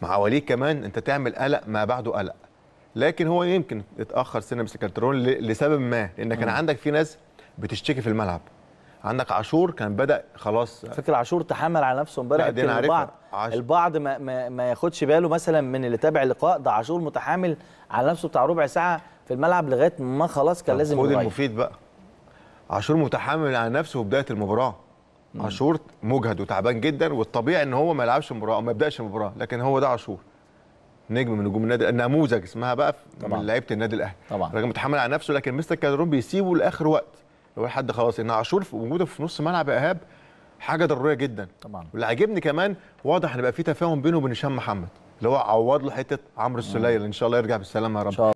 مع حواليه كمان انت تعمل قلق ما بعده قلق لكن هو يمكن اتاخر سنه بس كارترون لسبب ما لان كان عندك في ناس بتشتكي في الملعب عندك عاشور كان بدا خلاص فكر عاشور تحمل على نفسه امبارح البعض عش... البعض ما, ما, ما ياخدش باله مثلا من اللي تابع اللقاء ده عاشور متحامل على نفسه بتاع ربع ساعه في الملعب لغايه ما خلاص كان لازم خد المفيد بقى عاشور متحامل على نفسه في بدايه المباراه عاشور مجهد وتعبان جدا والطبيعي ان هو ما يلعبش المباراه او ما يبداش المباراه لكن هو ده عاشور نجم من نجوم النادي النموذج اسمها بقى طبعًا. من لعيبه النادي الاهلي طبعا الراجل تحمل على نفسه لكن مستر كالرون بيسيبه لاخر وقت لو حد خلاص ان عاشور وجوده في نص ملعب ايهاب حاجه ضروريه جدا طبعا واللي عاجبني كمان واضح ان بقى في تفاهم بينه وبين هشام محمد اللي هو عوض له حته عمرو السليل اللي ان شاء الله يرجع بالسلامه يا رب إن شاء